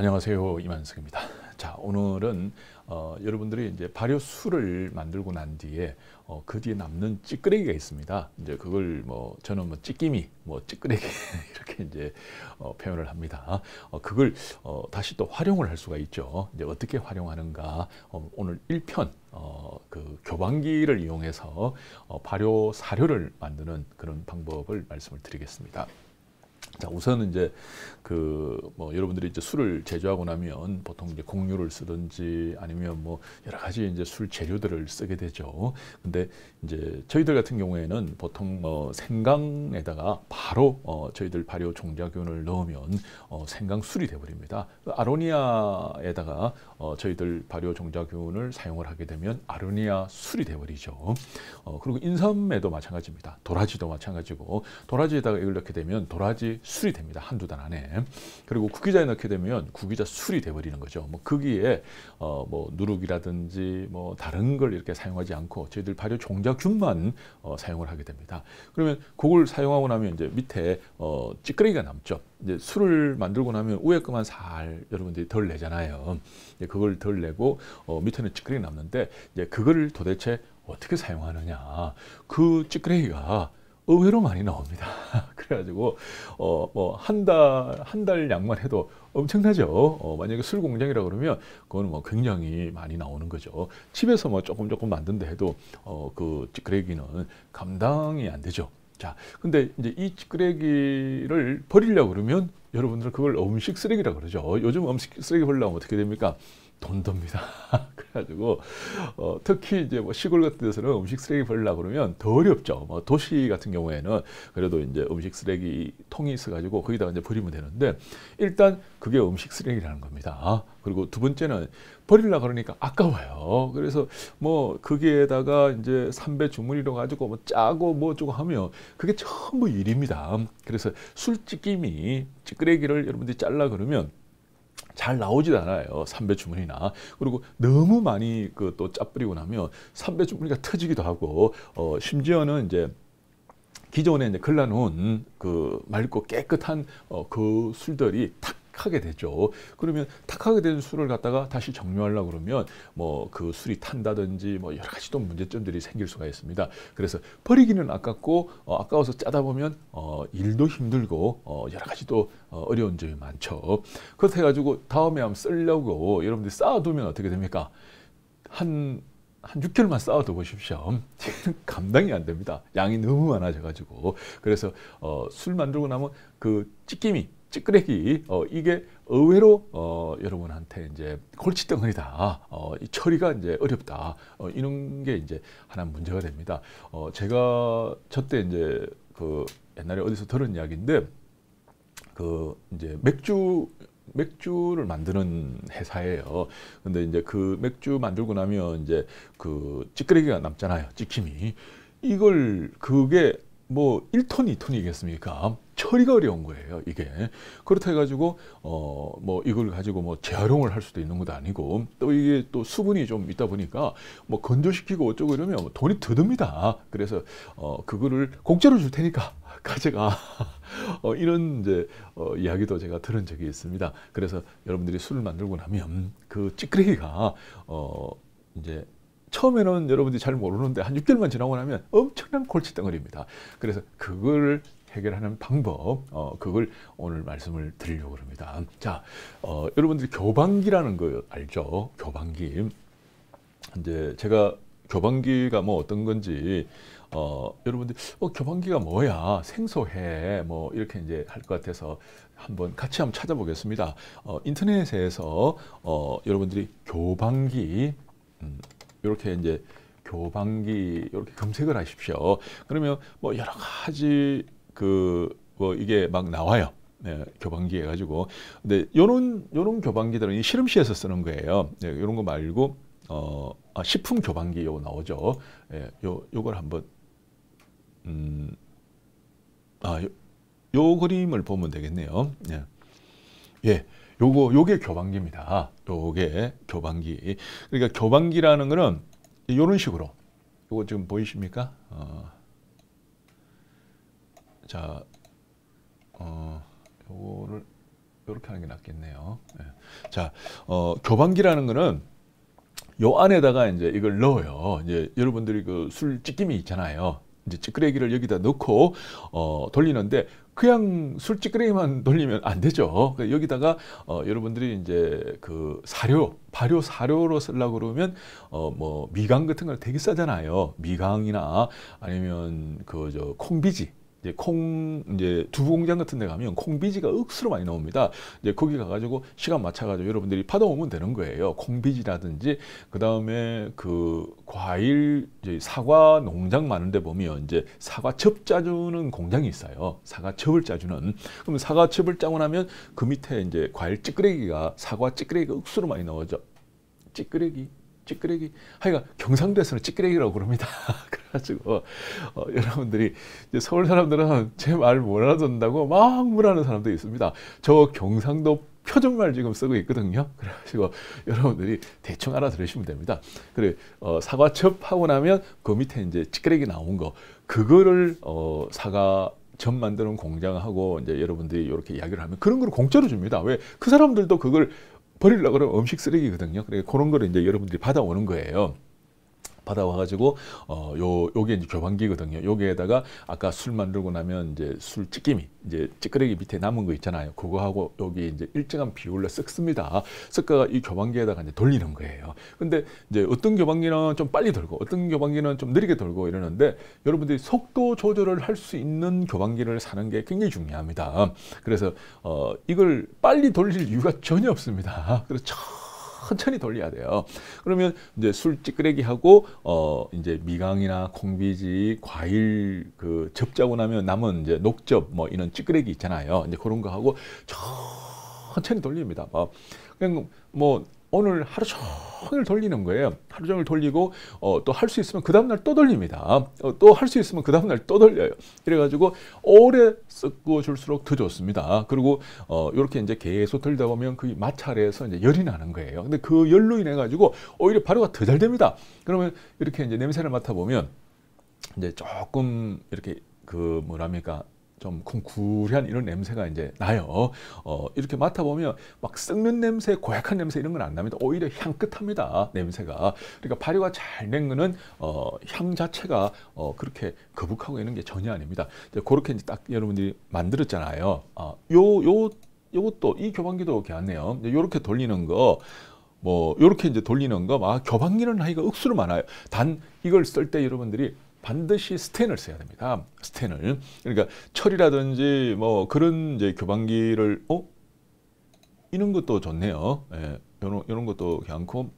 안녕하세요 이만석입니다. 자 오늘은 어, 여러분들이 이제 발효수를 만들고 난 뒤에 어, 그 뒤에 남는 찌끄레기가 있습니다. 이제 그걸 뭐 저는 뭐 찌끼미, 뭐 찌끄레기 이렇게 이제 어, 표현을 합니다. 어, 그걸 어, 다시 또 활용을 할 수가 있죠. 이제 어떻게 활용하는가 어, 오늘 1편 어, 그 교반기를 이용해서 어, 발효 사료를 만드는 그런 방법을 말씀을 드리겠습니다. 자 우선은 이제 그 뭐 여러분들이 이제 술을 제조하고 나면 보통 이제 곡류를 쓰든지 아니면 뭐 여러 가지 이제 술 재료들을 쓰게 되죠. 근데 이제 저희들 같은 경우에는 보통 뭐 생강에다가 바로 어 저희들 발효 종자균을 넣으면 어 생강 술이 돼 버립니다. 그 아로니아에다가 어 저희들 발효 종자균을 사용을 하게 되면 아로니아 술이 돼 버리죠. 어 그리고 인삼에도 마찬가지입니다. 도라지도 마찬가지고 도라지에다가 이걸 넣게 되면 도라지 술이 됩니다 한두 달 안에. 그리고 구기자에 넣게 되면 구기자 술이 돼버리는 거죠. 뭐 거기에 어뭐 누룩이라든지 뭐 다른 걸 이렇게 사용하지 않고 저희들 발효 종자균만 어 사용을 하게 됩니다. 그러면 그걸 사용하고 나면 이제 밑에 어 찌끄레기가 남죠. 이제 술을 만들고 나면 우에 것만 살 여러분들이 덜 내잖아요. 이제 그걸 덜 내고 어 밑에는 찌끄레기 남는데 이제 그거를 도대체 어떻게 사용하느냐. 그 찌끄레기가 의외로 많이 나옵니다. 그래가지고 어 뭐 한 달 한 달 양만 해도 엄청나죠. 어 만약에 술 공장이라 그러면 그거는뭐 굉장히 많이 나오는 거죠. 집에서 뭐 조금 조금 만든다 해도 어그 찌끄레기는 감당이 안 되죠. 자, 근데 이제 이 찌끄레기를 버리려고 그러면 여러분들 그걸 음식 쓰레기라 그러죠. 요즘 음식 쓰레기 버리려면 어떻게 됩니까? 돈 듭니다. 그래가지고 어, 특히 이제 뭐 시골 같은 데서는 음식 쓰레기 버리려고 그러면 더 어렵죠. 뭐 도시 같은 경우에는 그래도 이제 음식 쓰레기 통이 있어가지고 거기다가 이제 버리면 되는데 일단 그게 음식 쓰레기라는 겁니다. 아, 그리고 두 번째는 버리려 그러니까 아까워요. 그래서 뭐 거기에다가 이제 삼배 주문이로 가지고 뭐 짜고 뭐 어쩌고 하면 그게 전부 일입니다. 그래서 술찌김이 찌끄레기를 여러분들이 잘라 그러면 잘 나오질 않아요. 삼배 주문이나. 그리고 너무 많이 그또 짜뿌리고 나면 삼배 주문이가 터지기도 하고 어 심지어는 이제 기존에 이제 걸라놓은 그 맑고 깨끗한 어, 그 술들이 탁 탁하게 되죠. 그러면 탁하게 된 술을 갖다가 다시 정류하려 고 그러면 뭐 그 술이 탄다든지 뭐 여러 가지 또 문제점들이 생길 수가 있습니다. 그래서 버리기는 아깝고 어, 아까워서 짜다 보면 어, 일도 힘들고 어, 여러 가지 또 어, 어려운 점이 많죠. 그렇게 해가지고 다음에 한번 쓰려고 여러분들 쌓아두면 어떻게 됩니까? 한 한 6개월만 쌓아둬 보십시오. 감당이 안 됩니다. 양이 너무 많아져가지고. 그래서 어, 술 만들고 나면 그찌김이 찌끄레기 어, 이게 의외로 어, 여러분한테 이제 골칫덩어리다. 어, 이 처리가 이제 어렵다. 어, 이런 게 이제 하나 문제가 됩니다. 어, 제가 저 때 이제 그 옛날에 어디서 들은 이야기인데 그 이제 맥주 맥주를 만드는 회사예요. 근데 이제 그 맥주 만들고 나면 이제 그 찌끄레기가 남잖아요. 찌킴이. 이걸 그게 뭐 1톤, 2톤이겠습니까? 처리가 어려운 거예요, 이게. 그렇다 해가지고, 어, 뭐, 이걸 가지고 뭐 재활용을 할 수도 있는 것도 아니고, 또 이게 또 수분이 좀 있다 보니까, 뭐 건조시키고 어쩌고 이러면 뭐 돈이 더 듭니다. 그래서, 어, 그거를 공짜로 줄 테니까 가져가. 어, 이런 이제, 어, 이야기도 제가 들은 적이 있습니다. 그래서 여러분들이 술을 만들고 나면 그 찌끄레기가, 어, 이제 처음에는 여러분들이 잘 모르는데 한 6개월만 지나고 나면 엄청난 골칫덩어리입니다. 그래서 그걸 해결하는 방법, 어, 그걸 오늘 말씀을 드리려고 합니다. 자, 어, 여러분들이 교반기라는 거 알죠? 교반기. 이제 제가 교반기가 뭐 어떤 건지 어, 여러분들 어, 교반기가 뭐야 생소해 뭐 이렇게 이제 할 것 같아서 한번 같이 한번 찾아보겠습니다. 어, 인터넷에서 어, 여러분들이 교반기 음, 이렇게 이제 교방기 이렇게 검색을 하십시오. 그러면 뭐 여러 가지 그 뭐 이게 막 나와요. 네, 교방기 해가지고 근데 요런 요런 교방기들은 이 실험실에서 쓰는 거예요. 네, 요런 거 말고 어 아, 식품 교방기 요 나오죠. 예, 요 요걸 한번 음 아 요 그림을 보면 되겠네요. 예. 예. 요거 요게 교반기입니다. 요게 교반기. 그러니까 교반기라는 거는 요런 식으로 요거 지금 보이십니까? 어. 자, 어, 요거를 요렇게 하는 게 낫겠네요. 네. 자, 어, 교반기라는 거는 요 안에다가 이제 이걸 넣어요. 이제 여러분들이 그 술 찌김이 있잖아요. 이제 찌끄레기를 여기다 넣고 어, 돌리는데 그냥 술찌끄레기만 돌리면 안 되죠. 그러니까 여기다가 어, 여러분들이 이제 그 사료, 발효 사료로 쓰려고 그러면 어, 뭐 미강 같은 걸 되게 싸잖아요. 미강이나 아니면 그 저 콩비지 이제 콩 이제 두부 공장 같은 데 가면 콩비지가 억수로 많이 나옵니다. 이제 거기 가 가지고 시간 맞춰 가지고 여러분들이 받아 오면 되는 거예요. 콩비지라든지 그다음에 그 과일 이제 사과 농장 많은 데 보면 이제 사과첩 짜주는 공장이 있어요. 사과첩을 짜주는. 그럼 사과첩을 짜고 나면 그 밑에 이제 과일 찌끄레기가 사과 찌끄레기가 억수로 많이 나오죠. 찌끄레기 찌끄레기. 하여간 경상도에서는 찌끄레기라고 그럽니다. 그래가지고 어, 어 여러분들이 서울 사람들은 제 말못 알아듣는다고 막 물하는 사람도 있습니다. 저 경상도 표준말 지금 쓰고 있거든요. 그래가지고 여러분들이 대충 알아들으시면 됩니다. 그래 어, 사과첩 하고 나면 그 밑에 이제 찌끄레기 나온 거 그거를 어, 사과 점 만드는 공장하고 이제 여러분들이 이렇게 이야기를 하면 그런 걸 공짜로 줍니다. 왜 그 사람들도 그걸 버리려고 그러면 음식 쓰레기거든요. 그러니 그런 거를 이제 여러분들이 받아오는 거예요. 받아와가지고 어, 요 요게 이제 교환기거든요. 요게에다가 아까 술 만들고 나면 이제 술 찌끼미 이제 찌끄레기 밑에 남은 거 있잖아요. 그거하고 여기 이제 일정한 비율로 섞습니다. 섞어가 이 교환기에다가 이제 돌리는 거예요. 근데 이제 어떤 교환기는 좀 빨리 돌고 어떤 교환기는 좀 느리게 돌고 이러는데 여러분들이 속도 조절을 할 수 있는 교환기를 사는 게 굉장히 중요합니다. 그래서 어, 이걸 빨리 돌릴 이유가 전혀 없습니다. 그래서 천천히 돌려야 돼요. 그러면 이제 술 찌끄레기하고 어 이제 미강이나 콩비지, 과일 그 접자고 나면 남은 이제 녹즙 뭐 이런 찌끄레기 있잖아요. 이제 그런 거 하고 천천히 돌립니다. 어. 그냥 뭐 오늘 하루 종일 돌리는 거예요. 하루 종일 돌리고 어, 또 할 수 있으면 그 다음날 또 돌립니다. 어, 또할 수 있으면 그 다음날 또 돌려요. 이래가지고 오래 쓰고 줄수록 더 좋습니다. 그리고 이렇게 어, 이제 계속 돌다 보면 그 마찰에서 이제 열이 나는 거예요. 근데 그 열로 인해 가지고 오히려 발효가 더 잘 됩니다. 그러면 이렇게 이제 냄새를 맡아보면 이제 조금 이렇게 그 뭐랍니까 좀 쿵쿨한 이런 냄새가 이제 나요. 어, 이렇게 맡아보면 막 썩는 냄새, 고약한 냄새 이런 건 안 납니다. 오히려 향긋합니다. 냄새가. 그러니까 발효가 잘 된 거는 어, 향 자체가 어, 그렇게 거북하고 있는 게 전혀 아닙니다. 이제 그렇게 이제 딱 여러분들이 만들었잖아요. 아, 요, 요, 요것도 이 교반기도 괜찮네요. 요렇게 돌리는 거. 뭐 요렇게 이제 돌리는 거막 교반기는 나이가 억수로 많아요. 단 이걸 쓸 때 여러분들이 반드시 스텐을 써야 됩니다. 스텐을. 그러니까 철이라든지 뭐 그런 이제 교반기를 어 이런 것도 좋네요. 예, 이런 이런 것도 괜찮고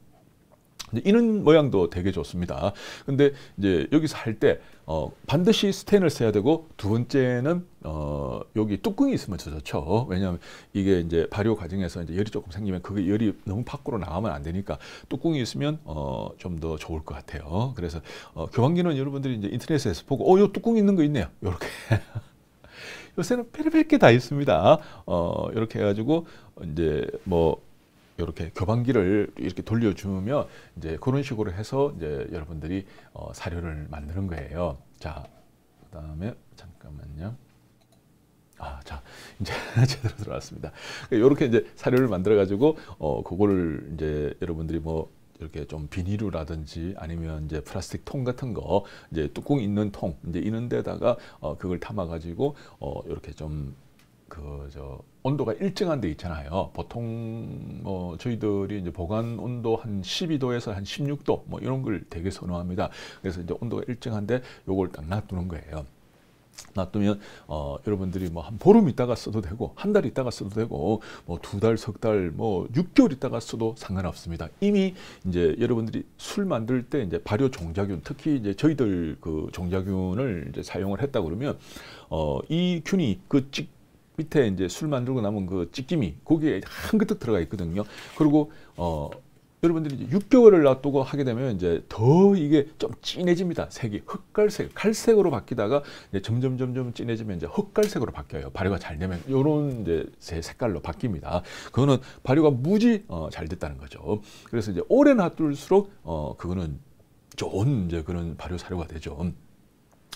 이런 모양도 되게 좋습니다. 근데 이제 여기서 할때 어, 반드시 스텐을 써야 되고 두 번째는 어, 여기 뚜껑이 있으면 좋죠. 왜냐하면 이게 이제 발효 과정에서 이제 열이 조금 생기면 그게 열이 너무 밖으로 나가면 안 되니까 뚜껑이 있으면 어, 좀 더 좋을 것 같아요. 그래서 어, 교환기는 여러분들이 이제 인터넷에서 보고 어, 요 뚜껑 있는 거 있네요. 요렇게. 요새는 별별 게다 있습니다. 어, 이렇게 해가지고 이제 뭐 이렇게 교반기를 이렇게 돌려주면 이제 그런 식으로 해서 이제 여러분들이 어, 사료를 만드는 거예요. 자, 그다음에 잠깐만요. 아, 자, 이제 제대로 들어왔습니다. 이렇게 그러니까 이제 사료를 만들어 가지고 어 그거를 이제 여러분들이 뭐 이렇게 좀 비닐이라든지 아니면 이제 플라스틱 통 같은 거 이제 뚜껑 있는 통 이제 이런 데다가 어 그걸 담아 가지고 어 이렇게 좀그저 온도가 일정한 데 있잖아요. 보통 뭐 저희들이 이제 보관 온도 한 12도에서 한 16도 뭐 이런 걸 되게 선호합니다. 그래서 이제 온도가 일정한데 요걸 딱 놔두는 거예요. 놔두면 어, 여러분들이 뭐 한 보름 있다가 써도 되고 한 달 있다가 써도 되고 뭐 두 달, 석 달, 뭐 6개월 있다가 써도 상관없습니다. 이미 이제 여러분들이 술 만들 때 이제 발효 종자균 특히 이제 저희들 그 종자균을 이제 사용을 했다 그러면 어, 이 균이 그찍 밑에 이제 술 만들고 남은 그 찌끼미 거기에 한그득 들어가 있거든요. 그리고 어 여러분들이 6개월을 놔두고 하게 되면 이제 더 이게 좀 진해집니다. 색이 흑갈색, 갈색으로 바뀌다가 점점 점점 진해지면 이제 흑갈색으로 바뀌어요. 발효가 잘 되면 이런 이제 새 색깔로 바뀝니다. 그거는 발효가 무지 어, 잘 됐다는 거죠. 그래서 이제 오래 놔둘수록 어, 그거는 좋은 이제 그런 발효 사료가 되죠.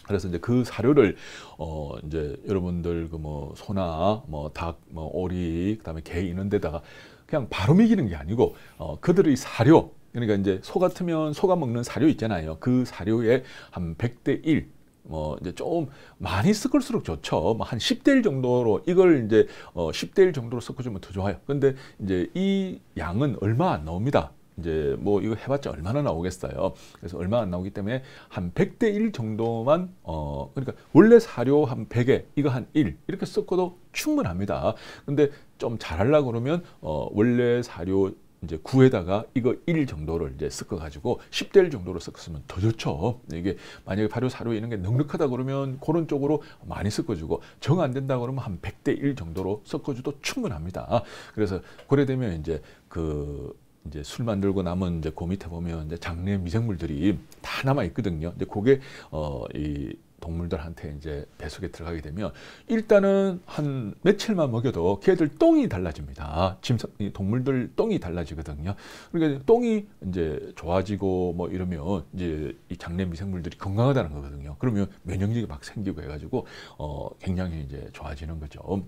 그래서 이제 그 사료를 어 이제 여러분들 그 뭐 소나 뭐 닭, 뭐 오리, 그다음에 개 이런 데다가 그냥 바로 먹이는 게 아니고 어 그들의 사료 그러니까 이제 소 같으면 소가 먹는 사료 있잖아요. 그사료에한 100대 1, 뭐 이제 좀 많이 섞을수록 좋죠. 뭐 한 10대 1 정도로 이걸 이제 어 10대 1 정도로 섞어주면 더 좋아요. 근데 이제 이 양은 얼마 안 나옵니다. 이제 뭐 이거 해봤자 얼마나 나오겠어요. 그래서 얼마 안 나오기 때문에 한 100대 1 정도만 어 그러니까 원래 사료 한 100에 이거 한 1 이렇게 섞어도 충분합니다. 근데 좀 잘하려고 그러면 어 원래 사료 이제 9에다가 이거 1 정도를 이제 섞어 가지고 10대 1 정도로 섞었으면 더 좋죠. 이게 만약에 발효 사료 이런 게 넉넉하다 그러면 그런 쪽으로 많이 섞어 주고 정 안 된다 그러면 한 100대 1 정도로 섞어 줘도 충분합니다. 그래서 그래 되면 이제 그 이제 술 만들고 남은 이제 그 밑에 보면 이제 장내 미생물들이 다 남아 있거든요. 근데 그게 어 이 동물들한테 이제 뱃속에 들어가게 되면 일단은 한 며칠만 먹여도 걔들 똥이 달라집니다. 짐승 동물들 똥이 달라지거든요. 그러니까 똥이 이제 좋아지고 뭐 이러면 이제 이 장내 미생물들이 건강하다는 거거든요. 그러면 면역력이 막 생기고 해가지고 어 굉장히 이제 좋아지는 거죠.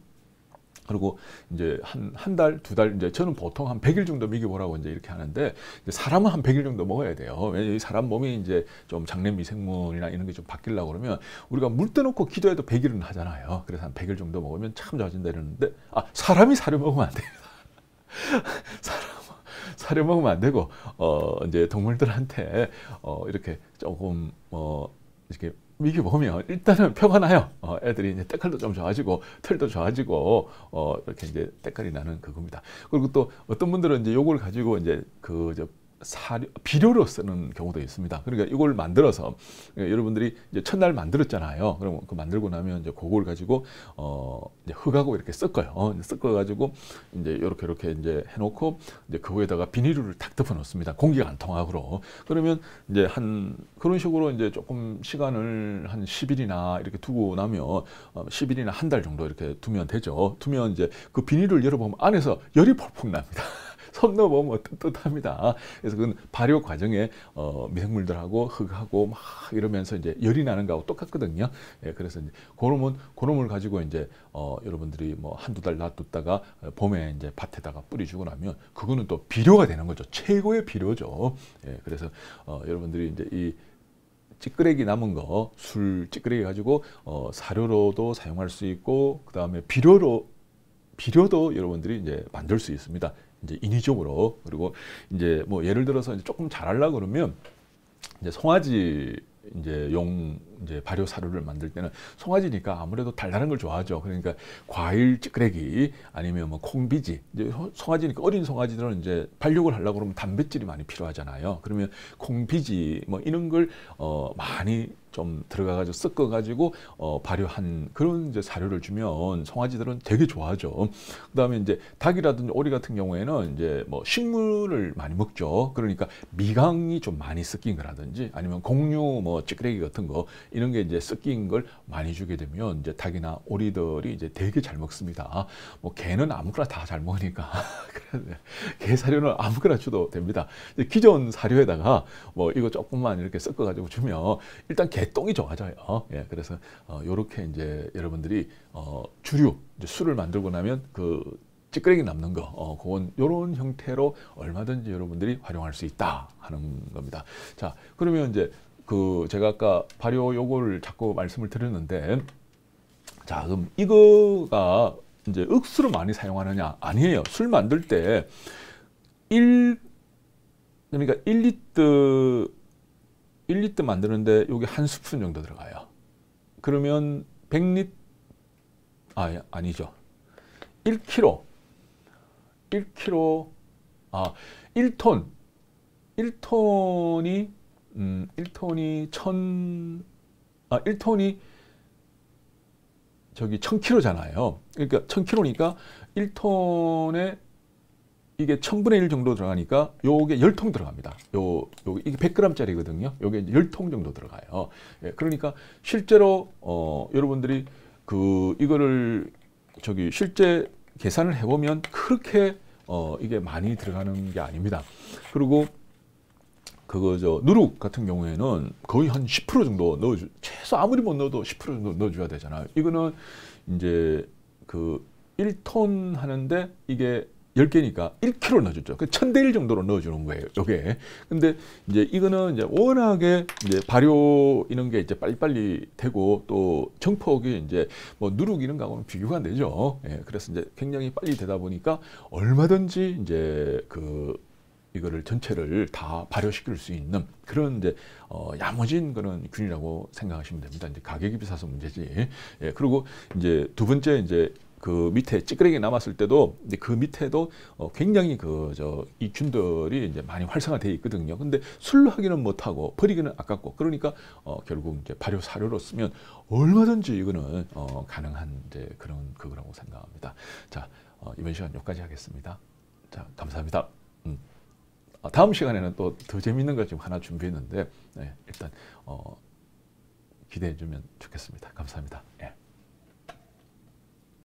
그리고 이제 한 한 달, 두 달 이제 저는 보통 한 100일 정도 먹여 보라고 이제 이렇게 하는데 이제 사람은 한 100일 정도 먹어야 돼요. 왜냐면 사람 몸이 이제 좀 장내 미생물이나 이런 게 좀 바뀌려고 그러면 우리가 물 떠놓고 기도해도 100일은 하잖아요. 그래서 한 100일 정도 먹으면 참 좋아진다 이러는데 아, 사람이 사료 먹으면 안 돼요. 사람 사료 먹으면 안 되고 어 이제 동물들한테 어 이렇게 조금 어 이렇게 이게 보면 일단은 표가 나요. 어, 애들이 이제 때깔도 좀 좋아지고 털도 좋아지고 어, 이렇게 이제 때깔이 나는 그겁니다. 그리고 또 어떤 분들은 이제 요걸 가지고 이제 그저 사료, 비료로 쓰는 경우도 있습니다. 그러니까 이걸 만들어서 그러니까 여러분들이 이제 첫날 만들었잖아요. 그럼 그 만들고 나면 이제 그걸 가지고 어 이제 흙하고 이렇게 섞어요. 어, 섞어 가지고 이제 이렇게 이렇게 이제 해놓고 이제 그 위에다가 비닐을 탁 덮어 놓습니다. 공기가 안통하고 그러면 이제 한 그런 식으로 이제 조금 시간을 한 10일이나 이렇게 두고 나면 어, 10일이나 한 달 정도 이렇게 두면 되죠. 두면 이제 그 비닐을 열어보면 안에서 열이 폴폭 납니다. 선 넘어오면 뜨뜻합니다. 그래서 그건 발효 과정에 어, 미생물들하고 흙하고 막 이러면서 이제 열이 나는 거하고 똑같거든요. 예, 그래서 이제 고놈은고놈을 가지고 이제 어, 여러분들이 뭐 한두 달 놔뒀다가 어, 봄에 이제 밭에다가 뿌리주고 나면 그거는 또 비료가 되는 거죠. 최고의 비료죠. 예, 그래서 어, 여러분들이 이제 이 찌끄레기 남은 거 술 찌끄레기 가지고 어, 사료로도 사용할 수 있고 그 다음에 비료로 비료도 여러분들이 이제 만들 수 있습니다. 이제 인위적으로 그리고 이제 뭐 예를 들어서 이제 조금 잘하려 그러면 이제 송아지 이제 용 이제 발효 사료를 만들 때는 송아지니까 아무래도 달달한 걸 좋아하죠. 그러니까 과일 찌끄레기 아니면 뭐 콩비지 이제 송아지니까 어린 송아지들은 이제 발육을 하려고 그러면 단백질이 많이 필요하잖아요. 그러면 콩비지 뭐 이런 걸 어, 많이 좀 들어가가지고 섞어가지고 어, 발효한 그런 이제 사료를 주면 송아지들은 되게 좋아하죠. 그다음에 이제 닭이라든지 오리 같은 경우에는 이제 뭐 식물을 많이 먹죠. 그러니까 미강이 좀 많이 섞인 거라든지 아니면 공유 뭐 찌끄레기 같은 거 이런 게 이제 섞인 걸 많이 주게 되면 이제 닭이나 오리들이 이제 되게 잘 먹습니다. 뭐 개는 아무거나 다 잘 먹으니까 개 사료는 아무거나 줘도 됩니다. 기존 사료에다가 뭐 이거 조금만 이렇게 섞어 가지고 주면 일단 개똥이 좋아져요. 예, 그래서 이렇게 어, 이제 여러분들이 어 주류 이제 술을 만들고 나면 그 찌끄레기 남는 거, 어, 그건 이런 형태로 얼마든지 여러분들이 활용할 수 있다 하는 겁니다. 자, 그러면 이제 그 제가 아까 발효 요거를 자꾸 말씀을 드렸는데 자 그럼 이거가 이제 억수로 많이 사용하느냐 아니에요 술 만들 때 1, 그러니까 1리터 1리터 만드는데 여기 한 스푼 정도 들어가요 그러면 100리 아 예, 아니죠 1kg 1kg 아 1톤 1톤이 음, 1톤이 천, 아, 1톤이 저기 천킬로잖아요 그러니까 천킬로니까 1톤에 이게 천분의일 정도 들어가니까 요게 열통 들어갑니다. 요, 요, 이게 100g짜리거든요. 요게 열통 정도 들어가요. 예, 그러니까 실제로, 어, 여러분들이 그, 이거를 저기 실제 계산을 해보면 그렇게, 어, 이게 많이 들어가는 게 아닙니다. 그리고 그거 저 누룩 같은 경우에는 거의 한 10% 정도 넣어주 최소 아무리 못 넣어도 10% 정도 넣어줘야 되잖아요. 이거는 이제 그 1톤 하는데 이게 10개니까 1kg 넣어줬죠. 그 1000대 1 정도로 넣어주는 거예요. 요게. 근데 이제 이거는 이제 워낙에 이제 발효 이런 게 이제 빨리빨리 되고 또 정폭이 이제 뭐 누룩 이런 거하고는 비교가 안 되죠. 예. 그래서 이제 굉장히 빨리 되다 보니까 얼마든지 이제 그 이거를 전체를 다 발효시킬 수 있는 그런 이제 어, 야무진 그런 균이라고 생각하시면 됩니다. 이제 가격이 비싸서 문제지. 예, 그리고 이제 두 번째 이제 그 밑에 찌그레기 남았을 때도 이제 그 밑에도 어 굉장히 그 저 이 균들이 이제 많이 활성화되어 있거든요. 근데 술로 하기는 못하고 버리기는 아깝고 그러니까 어 결국 이제 발효 사료로 쓰면 얼마든지 이거는 어 가능한 이제 그런 그거라고 생각합니다. 자어 이번 시간 여기까지 하겠습니다. 자 감사합니다. 음. 아, 다음 시간에는 또 더 재밌는 걸 지금 하나 준비했는데 네, 일단 어, 기대해 주면 좋겠습니다. 감사합니다. 네.